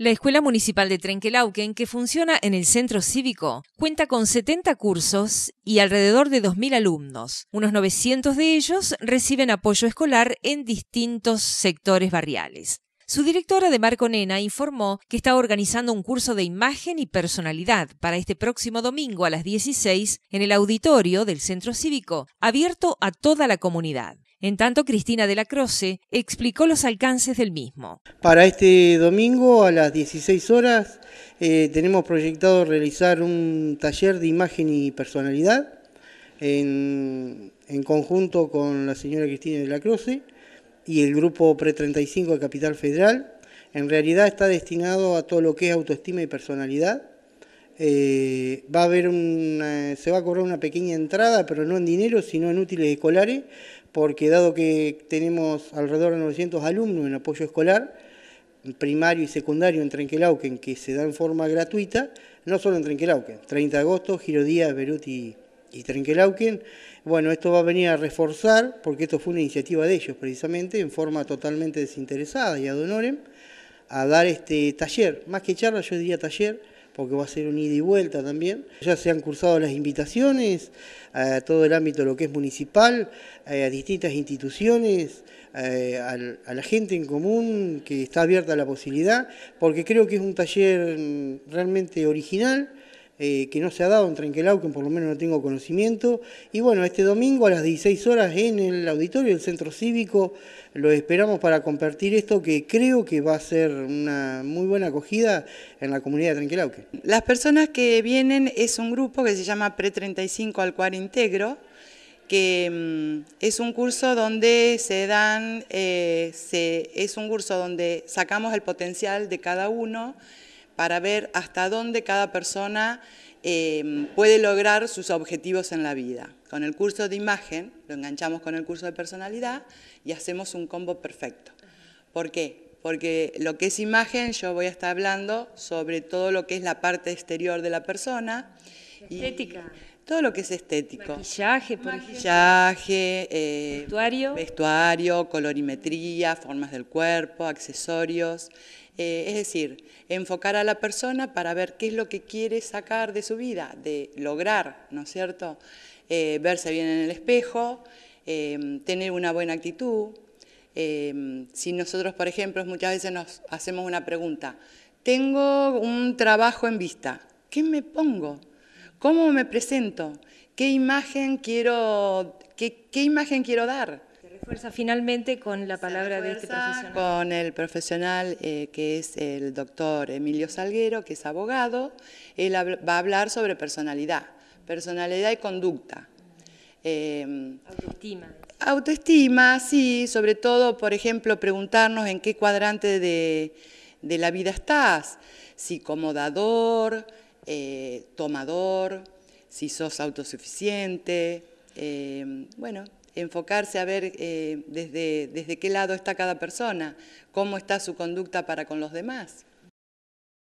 La Escuela Municipal de Trenquelauquen, que funciona en el centro cívico, cuenta con 70 cursos y alrededor de 2.000 alumnos. Unos 900 de ellos reciben apoyo escolar en distintos sectores barriales. Su directora de Marco Nena informó que está organizando un curso de imagen y personalidad para este próximo domingo a las 16 en el auditorio del Centro Cívico, abierto a toda la comunidad. En tanto, Cristina de la Croce explicó los alcances del mismo. Para este domingo a las 16 horas eh, tenemos proyectado realizar un taller de imagen y personalidad en, en conjunto con la señora Cristina de la Croce y el grupo PRE35 de Capital Federal, en realidad está destinado a todo lo que es autoestima y personalidad. Eh, va a haber eh, se va a cobrar una pequeña entrada, pero no en dinero, sino en útiles escolares, porque dado que tenemos alrededor de 900 alumnos en apoyo escolar, primario y secundario en Trenquelauquen, que se da en forma gratuita, no solo en Trenquelauquen, 30 de agosto, Girodía, Beruti... y y Trenkelauken. Bueno, esto va a venir a reforzar, porque esto fue una iniciativa de ellos precisamente, en forma totalmente desinteresada y ad honorem, a dar este taller, más que charla yo diría taller, porque va a ser un ida y vuelta también. Ya se han cursado las invitaciones a todo el ámbito lo que es municipal, eh, a distintas instituciones, eh, a la gente en común que está abierta a la posibilidad, porque creo que es un taller mm, realmente original, eh, que no se ha dado en Trenquelau, por lo menos no tengo conocimiento. Y bueno, este domingo a las 16 horas en el auditorio del Centro Cívico lo esperamos para compartir esto que creo que va a ser una muy buena acogida en la comunidad de Trenquelauque. Las personas que vienen es un grupo que se llama Pre35 al Integro, que mm, es un curso donde se dan, eh, es un curso donde sacamos el potencial de cada uno para ver hasta dónde cada persona eh, puede lograr sus objetivos en la vida. Con el curso de imagen, lo enganchamos con el curso de personalidad y hacemos un combo perfecto. ¿Por qué? Porque lo que es imagen, yo voy a estar hablando sobre todo lo que es la parte exterior de la persona. estética todo lo que es estético. Maquillaje, eh, vestuario. colorimetría, formas del cuerpo, accesorios. Eh, es decir, enfocar a la persona para ver qué es lo que quiere sacar de su vida, de lograr, ¿no es cierto? Eh, verse bien en el espejo, tener una buena actitud. si nosotros, por ejemplo, muchas veces nos hacemos una pregunta, tengo un trabajo en vista, ¿qué me pongo? ¿Cómo me presento? ¿Qué imagen quiero, qué, imagen quiero dar? Se refuerza finalmente con la palabra de este profesional. Con el profesional eh, que es el doctor Emilio Salguero, que es abogado. Él va a hablar sobre personalidad, personalidad y conducta. Em, autoestima. Autoestima, sí, sobre todo, por ejemplo, preguntarnos en qué cuadrante de, de la vida estás, si como dador, eh, tomador, si sos autosuficiente, eh, bueno, enfocarse a ver eh, desde qué lado está cada persona, cómo está su conducta para con los demás.